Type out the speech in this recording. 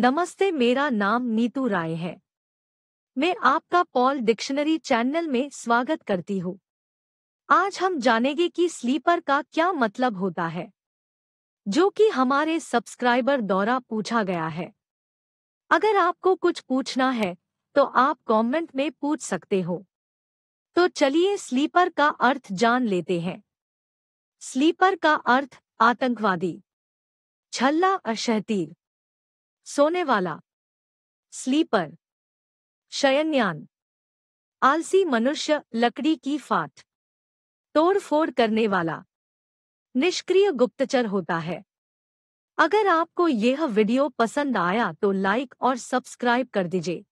नमस्ते मेरा नाम नीतू राय है मैं आपका पॉल डिक्शनरी चैनल में स्वागत करती हूँ आज हम जानेंगे कि स्लीपर का क्या मतलब होता है जो कि हमारे सब्सक्राइबर द्वारा पूछा गया है अगर आपको कुछ पूछना है तो आप कमेंट में पूछ सकते हो तो चलिए स्लीपर का अर्थ जान लेते हैं स्लीपर का अर्थ आतंकवादी छल्ला अशहतीर सोने वाला स्लीपर शयनयान आलसी मनुष्य लकड़ी की फाट तोड़ फोड़ करने वाला निष्क्रिय गुप्तचर होता है अगर आपको यह वीडियो पसंद आया तो लाइक और सब्सक्राइब कर दीजिए